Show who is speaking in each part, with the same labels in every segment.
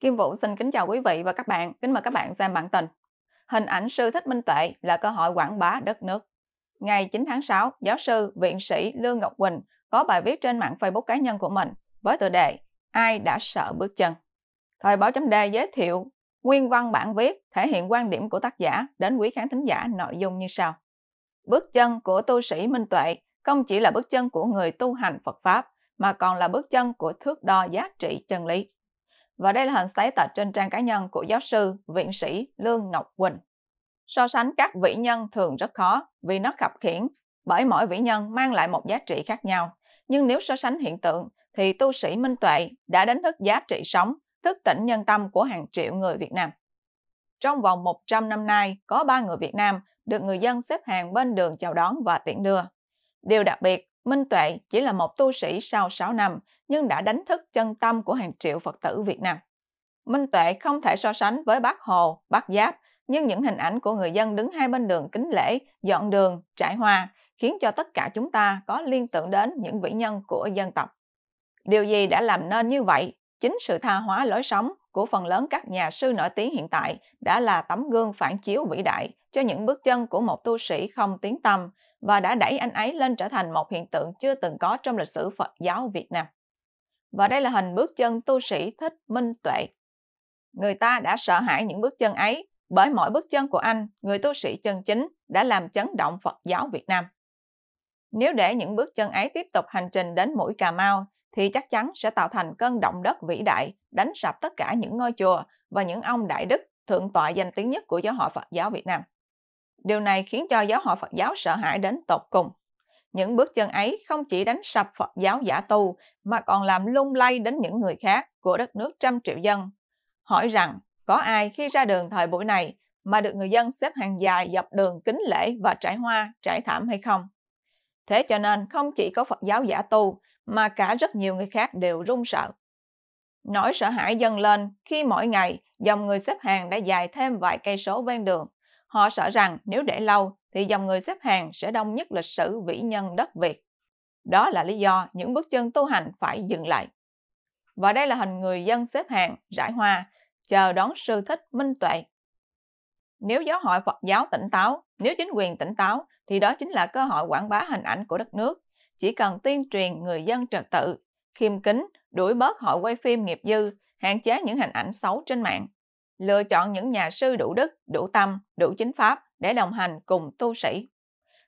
Speaker 1: Kim Vũ xin kính chào quý vị và các bạn, kính mời các bạn xem bản tin. Hình ảnh sư Thích Minh Tuệ là cơ hội quảng bá đất nước. Ngày 9 tháng 6, giáo sư, viện sĩ Lương Ngọc Quỳnh có bài viết trên mạng Facebook cá nhân của mình với tựa đề Ai đã sợ bước chân. Thời báo chấm đề giới thiệu nguyên văn bản viết thể hiện quan điểm của tác giả đến quý khán thính giả nội dung như sau. Bước chân của tu sĩ Minh Tuệ không chỉ là bước chân của người tu hành Phật Pháp mà còn là bước chân của thước đo giá trị chân lý và đây là hình status trên trang cá nhân của giáo sư, viện sĩ Lương Ngọc Quỳnh. So sánh các vĩ nhân thường rất khó vì nó khập khiển bởi mỗi vĩ nhân mang lại một giá trị khác nhau. Nhưng nếu so sánh hiện tượng thì tu sĩ Minh Tuệ đã đánh thức giá trị sống, thức tỉnh nhân tâm của hàng triệu người Việt Nam. Trong vòng 100 năm nay, có 3 người Việt Nam được người dân xếp hàng bên đường chào đón và tiễn đưa. Điều đặc biệt Minh Tuệ chỉ là một tu sĩ sau 6 năm nhưng đã đánh thức chân tâm của hàng triệu Phật tử Việt Nam. Minh Tuệ không thể so sánh với bác Hồ, bác Giáp, nhưng những hình ảnh của người dân đứng hai bên đường kính lễ, dọn đường, trải hoa khiến cho tất cả chúng ta có liên tưởng đến những vĩ nhân của dân tộc. Điều gì đã làm nên như vậy? Chính sự tha hóa lối sống, của phần lớn các nhà sư nổi tiếng hiện tại đã là tấm gương phản chiếu vĩ đại cho những bước chân của một tu sĩ không tiếng tâm và đã đẩy anh ấy lên trở thành một hiện tượng chưa từng có trong lịch sử Phật giáo Việt Nam. Và đây là hình bước chân tu sĩ thích minh tuệ. Người ta đã sợ hãi những bước chân ấy bởi mỗi bước chân của anh, người tu sĩ chân chính đã làm chấn động Phật giáo Việt Nam. Nếu để những bước chân ấy tiếp tục hành trình đến mũi Cà Mau thì chắc chắn sẽ tạo thành cơn động đất vĩ đại, đánh sập tất cả những ngôi chùa và những ông đại đức thượng tọa danh tiếng nhất của giáo hội Phật giáo Việt Nam. Điều này khiến cho giáo hội Phật giáo sợ hãi đến tột cùng. Những bước chân ấy không chỉ đánh sập Phật giáo giả tu mà còn làm lung lay đến những người khác của đất nước trăm triệu dân. Hỏi rằng có ai khi ra đường thời buổi này mà được người dân xếp hàng dài dọc đường kính lễ và trải hoa, trải thảm hay không? Thế cho nên không chỉ có Phật giáo giả tu mà cả rất nhiều người khác đều run sợ. Nỗi sợ hãi dâng lên khi mỗi ngày dòng người xếp hàng đã dài thêm vài cây số ven đường. Họ sợ rằng nếu để lâu thì dòng người xếp hàng sẽ đông nhất lịch sử vĩ nhân đất Việt. Đó là lý do những bước chân tu hành phải dừng lại. Và đây là hình người dân xếp hàng, rải hoa, chờ đón sư thích minh tuệ. Nếu giáo hội Phật giáo tỉnh táo nếu chính quyền tỉnh táo thì đó chính là cơ hội quảng bá hình ảnh của đất nước. Chỉ cần tuyên truyền người dân trật tự, khiêm kính, đuổi bớt hội quay phim nghiệp dư, hạn chế những hình ảnh xấu trên mạng. Lựa chọn những nhà sư đủ đức, đủ tâm, đủ chính pháp để đồng hành cùng tu sĩ.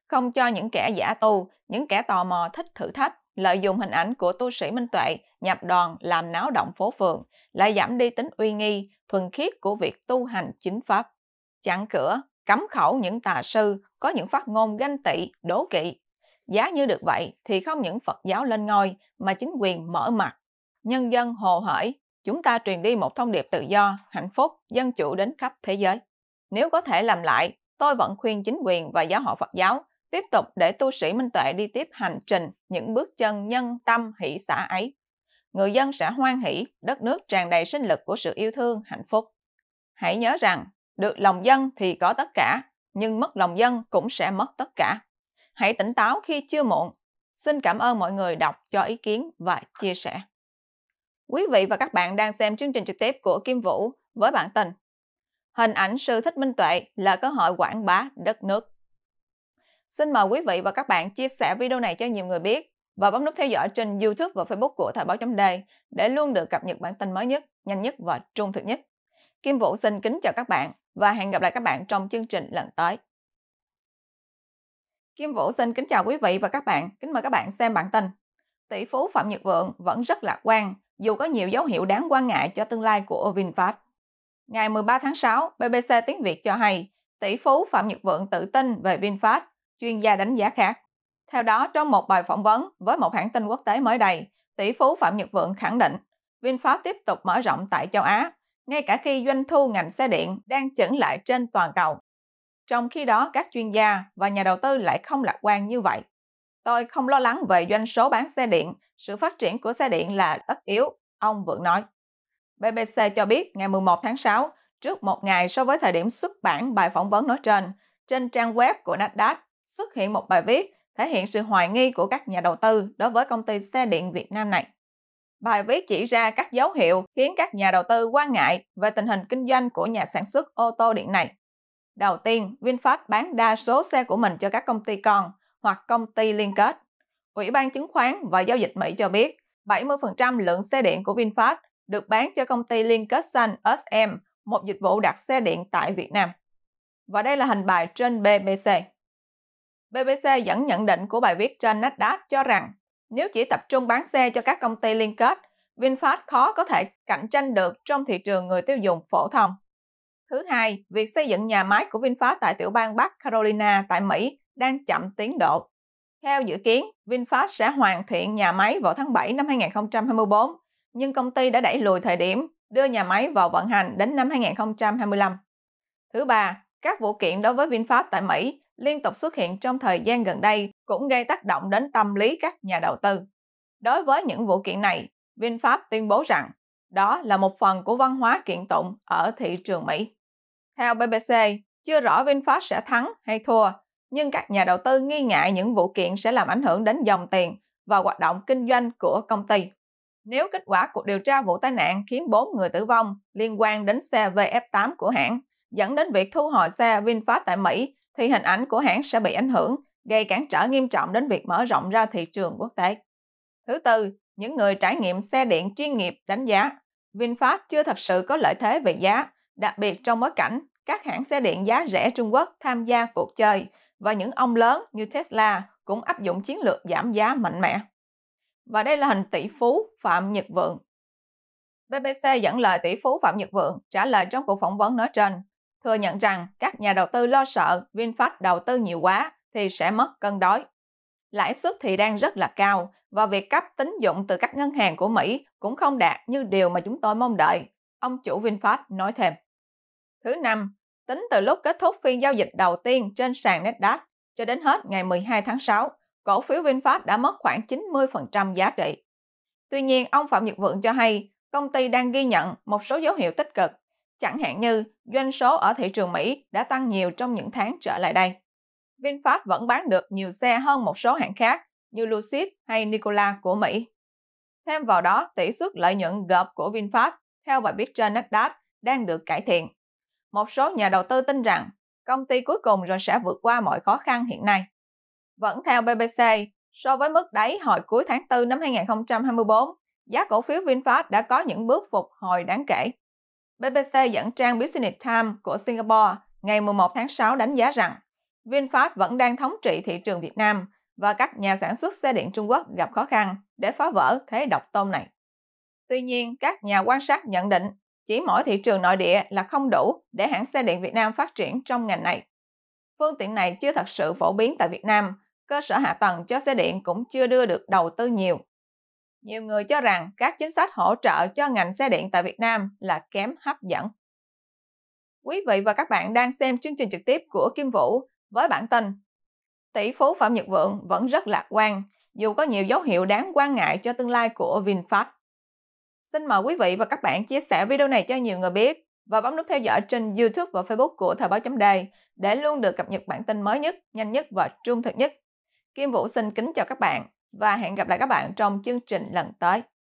Speaker 1: Không cho những kẻ giả tu, những kẻ tò mò thích thử thách, lợi dụng hình ảnh của tu sĩ Minh Tuệ nhập đoàn làm náo động phố phường, lại giảm đi tính uy nghi, thuần khiết của việc tu hành chính pháp. Chặn cửa, cấm khẩu những tà sư có những phát ngôn ganh tị, đố kỵ. Giá như được vậy thì không những Phật giáo lên ngôi mà chính quyền mở mặt. Nhân dân hồ hởi, chúng ta truyền đi một thông điệp tự do, hạnh phúc, dân chủ đến khắp thế giới. Nếu có thể làm lại, tôi vẫn khuyên chính quyền và giáo hội Phật giáo tiếp tục để tu sĩ minh tuệ đi tiếp hành trình những bước chân nhân tâm hỷ xã ấy. Người dân sẽ hoan hỷ, đất nước tràn đầy sinh lực của sự yêu thương, hạnh phúc. Hãy nhớ rằng được lòng dân thì có tất cả, nhưng mất lòng dân cũng sẽ mất tất cả. Hãy tỉnh táo khi chưa muộn. Xin cảm ơn mọi người đọc cho ý kiến và chia sẻ. Quý vị và các bạn đang xem chương trình trực tiếp của Kim Vũ với bản tin Hình ảnh sư thích minh tuệ là cơ hội quảng bá đất nước. Xin mời quý vị và các bạn chia sẻ video này cho nhiều người biết và bấm nút theo dõi trên YouTube và Facebook của Thời báo chấm để luôn được cập nhật bản tin mới nhất, nhanh nhất và trung thực nhất. Kim Vũ xin kính chào các bạn và hẹn gặp lại các bạn trong chương trình lần tới. Kim Vũ xin kính chào quý vị và các bạn. Kính mời các bạn xem bản tin. Tỷ phú Phạm Nhật Vượng vẫn rất lạc quan dù có nhiều dấu hiệu đáng quan ngại cho tương lai của VinFast. Ngày 13 tháng 6, BBC Tiếng Việt cho hay tỷ phú Phạm Nhật Vượng tự tin về VinFast, chuyên gia đánh giá khác. Theo đó, trong một bài phỏng vấn với một hãng tin quốc tế mới đây, tỷ phú Phạm Nhật Vượng khẳng định VinFast tiếp tục mở rộng tại châu Á ngay cả khi doanh thu ngành xe điện đang chững lại trên toàn cầu. Trong khi đó, các chuyên gia và nhà đầu tư lại không lạc quan như vậy. Tôi không lo lắng về doanh số bán xe điện, sự phát triển của xe điện là tất yếu, ông Vượng nói. BBC cho biết ngày 11 tháng 6, trước một ngày so với thời điểm xuất bản bài phỏng vấn nói trên, trên trang web của Nasdaq xuất hiện một bài viết thể hiện sự hoài nghi của các nhà đầu tư đối với công ty xe điện Việt Nam này. Bài viết chỉ ra các dấu hiệu khiến các nhà đầu tư quan ngại về tình hình kinh doanh của nhà sản xuất ô tô điện này. Đầu tiên, VinFast bán đa số xe của mình cho các công ty con hoặc công ty liên kết. Ủy ban chứng khoán và giao dịch Mỹ cho biết 70% lượng xe điện của VinFast được bán cho công ty liên kết xanh SM, một dịch vụ đặt xe điện tại Việt Nam. Và đây là hình bài trên BBC. BBC dẫn nhận định của bài viết trên Nasdaq cho rằng nếu chỉ tập trung bán xe cho các công ty liên kết, VinFast khó có thể cạnh tranh được trong thị trường người tiêu dùng phổ thông. Thứ hai, việc xây dựng nhà máy của VinFast tại tiểu bang Bắc Carolina tại Mỹ đang chậm tiến độ. Theo dự kiến, VinFast sẽ hoàn thiện nhà máy vào tháng 7 năm 2024, nhưng công ty đã đẩy lùi thời điểm đưa nhà máy vào vận hành đến năm 2025. Thứ ba, các vụ kiện đối với VinFast tại Mỹ liên tục xuất hiện trong thời gian gần đây cũng gây tác động đến tâm lý các nhà đầu tư. Đối với những vụ kiện này, VinFast tuyên bố rằng đó là một phần của văn hóa kiện tụng ở thị trường Mỹ. Theo BBC, chưa rõ VinFast sẽ thắng hay thua, nhưng các nhà đầu tư nghi ngại những vụ kiện sẽ làm ảnh hưởng đến dòng tiền và hoạt động kinh doanh của công ty. Nếu kết quả cuộc điều tra vụ tai nạn khiến 4 người tử vong liên quan đến xe VF8 của hãng dẫn đến việc thu hồi xe VinFast tại Mỹ thì hình ảnh của hãng sẽ bị ảnh hưởng gây cản trở nghiêm trọng đến việc mở rộng ra thị trường quốc tế. Thứ tư, những người trải nghiệm xe điện chuyên nghiệp đánh giá VinFast chưa thật sự có lợi thế về giá, đặc biệt trong bối cảnh các hãng xe điện giá rẻ Trung Quốc tham gia cuộc chơi và những ông lớn như Tesla cũng áp dụng chiến lược giảm giá mạnh mẽ. Và đây là hình tỷ phú Phạm Nhật Vượng. BBC dẫn lời tỷ phú Phạm Nhật Vượng trả lời trong cuộc phỏng vấn nói trên, thừa nhận rằng các nhà đầu tư lo sợ VinFast đầu tư nhiều quá thì sẽ mất cân đối. Lãi suất thì đang rất là cao và việc cấp tín dụng từ các ngân hàng của Mỹ cũng không đạt như điều mà chúng tôi mong đợi, ông chủ VinFast nói thêm. Thứ năm, tính từ lúc kết thúc phiên giao dịch đầu tiên trên sàn Nasdaq cho đến hết ngày 12 tháng 6, cổ phiếu VinFast đã mất khoảng 90% giá trị. Tuy nhiên, ông Phạm Nhật Vượng cho hay công ty đang ghi nhận một số dấu hiệu tích cực, chẳng hạn như doanh số ở thị trường Mỹ đã tăng nhiều trong những tháng trở lại đây. VinFast vẫn bán được nhiều xe hơn một số hãng khác như Lucid hay Nikola của Mỹ. Thêm vào đó, tỷ suất lợi nhuận gộp của VinFast theo bài viết trên Nasdaq đang được cải thiện. Một số nhà đầu tư tin rằng công ty cuối cùng rồi sẽ vượt qua mọi khó khăn hiện nay. Vẫn theo BBC, so với mức đáy hồi cuối tháng 4 năm 2024, giá cổ phiếu VinFast đã có những bước phục hồi đáng kể. BBC dẫn trang Business Times của Singapore ngày 11 tháng 6 đánh giá rằng VinFast vẫn đang thống trị thị trường Việt Nam và các nhà sản xuất xe điện Trung Quốc gặp khó khăn để phá vỡ thế độc tôn này. Tuy nhiên, các nhà quan sát nhận định chỉ mỗi thị trường nội địa là không đủ để hãng xe điện Việt Nam phát triển trong ngành này. Phương tiện này chưa thật sự phổ biến tại Việt Nam, cơ sở hạ tầng cho xe điện cũng chưa đưa được đầu tư nhiều. Nhiều người cho rằng các chính sách hỗ trợ cho ngành xe điện tại Việt Nam là kém hấp dẫn. Quý vị và các bạn đang xem chương trình trực tiếp của Kim Vũ, với bản tin, tỷ phú Phạm Nhật Vượng vẫn rất lạc quan dù có nhiều dấu hiệu đáng quan ngại cho tương lai của VinFast. Xin mời quý vị và các bạn chia sẻ video này cho nhiều người biết và bấm nút theo dõi trên YouTube và Facebook của Thời báo chấm đề để luôn được cập nhật bản tin mới nhất, nhanh nhất và trung thực nhất. Kim Vũ xin kính chào các bạn và hẹn gặp lại các bạn trong chương trình lần tới.